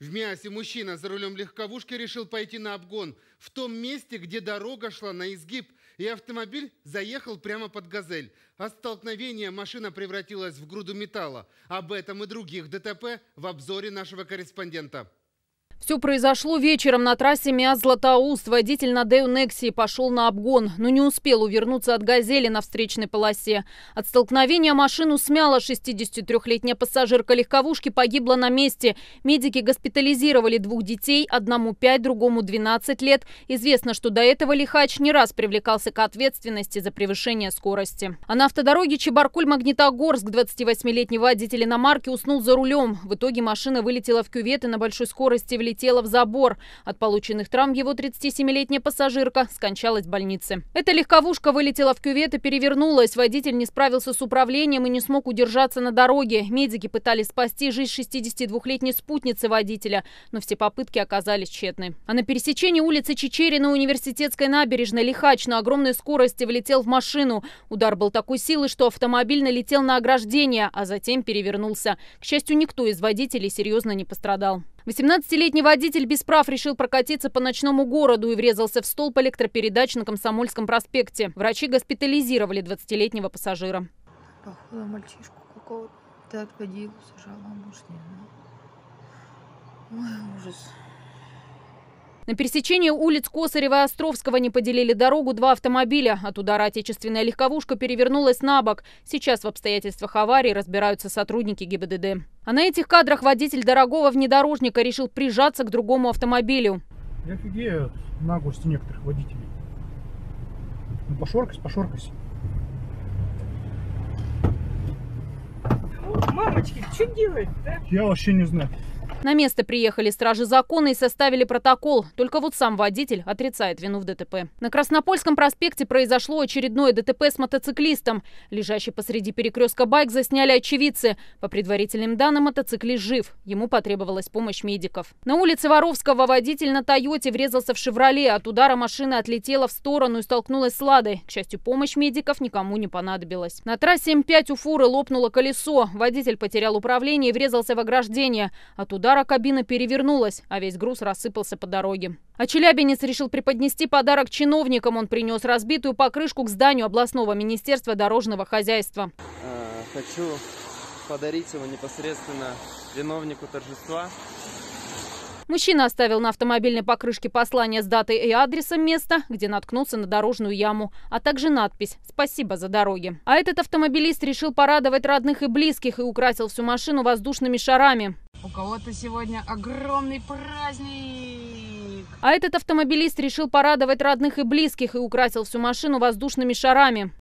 В Мясе мужчина за рулем легковушки решил пойти на обгон в том месте, где дорога шла на изгиб, и автомобиль заехал прямо под «Газель». От столкновения машина превратилась в груду металла. Об этом и других ДТП в обзоре нашего корреспондента. Все произошло вечером на трассе Миаз-Златоуст. Водитель на Дею Некси пошел на обгон, но не успел увернуться от «Газели» на встречной полосе. От столкновения машину смяло. 63-летняя пассажирка легковушки погибла на месте. Медики госпитализировали двух детей, одному 5, другому 12 лет. Известно, что до этого лихач не раз привлекался к ответственности за превышение скорости. А на автодороге Чебаркуль-Магнитогорск 28-летний водитель иномарки уснул за рулем. В итоге машина вылетела в кювет и на большой скорости в влетела в забор. От полученных травм его 37-летняя пассажирка скончалась в больнице. Эта легковушка вылетела в кювет и перевернулась. Водитель не справился с управлением и не смог удержаться на дороге. Медики пытались спасти жизнь 62-летней спутницы водителя, но все попытки оказались тщетны. А на пересечении улицы Чечерина и университетской набережной Лихач на огромной скорости влетел в машину. Удар был такой силы, что автомобиль налетел на ограждение, а затем перевернулся. К счастью, никто из водителей серьезно не пострадал. 18-летний водитель без прав решил прокатиться по ночному городу и врезался в столб электропередач на Комсомольском проспекте. Врачи госпитализировали 20-летнего пассажира. Похоже, мальчишку какого-то отпадил, сажала, может, не знаю. Ой, ужас. На пересечении улиц Косарева и Островского не поделили дорогу два автомобиля. От удара отечественная легковушка перевернулась на бок. Сейчас в обстоятельствах аварии разбираются сотрудники ГИБДД. А на этих кадрах водитель дорогого внедорожника решил прижаться к другому автомобилю. Я офигею от наглости некоторых водителей. Ну, пошоркась, пошоркась. Мамочки, что делать-то? Я вообще не знаю. На место приехали стражи закона и составили протокол. Только вот сам водитель отрицает вину в ДТП. На Краснопольском проспекте произошло очередное ДТП с мотоциклистом. Лежащий посреди перекрестка байк засняли очевидцы. По предварительным данным, мотоциклист жив. Ему потребовалась помощь медиков. На улице Воровского водитель на «Тойоте» врезался в «Шевроле». От удара машина отлетела в сторону и столкнулась с «Ладой». К счастью, помощь медиков никому не понадобилась. На трассе М5 у фуры лопнуло колесо. Водитель потерял управление и врезался в ограждение. От удара удара кабина перевернулась, а весь груз рассыпался по дороге. А челябинец решил преподнести подарок чиновникам. Он принес разбитую покрышку к зданию областного министерства дорожного хозяйства. А, хочу подарить его непосредственно виновнику торжества. Мужчина оставил на автомобильной покрышке послание с датой и адресом места, где наткнулся на дорожную яму, а также надпись «Спасибо за дороги». А этот автомобилист решил порадовать родных и близких и украсил всю машину воздушными шарами. У кого-то сегодня огромный праздник. А этот автомобилист решил порадовать родных и близких и украсил всю машину воздушными шарами.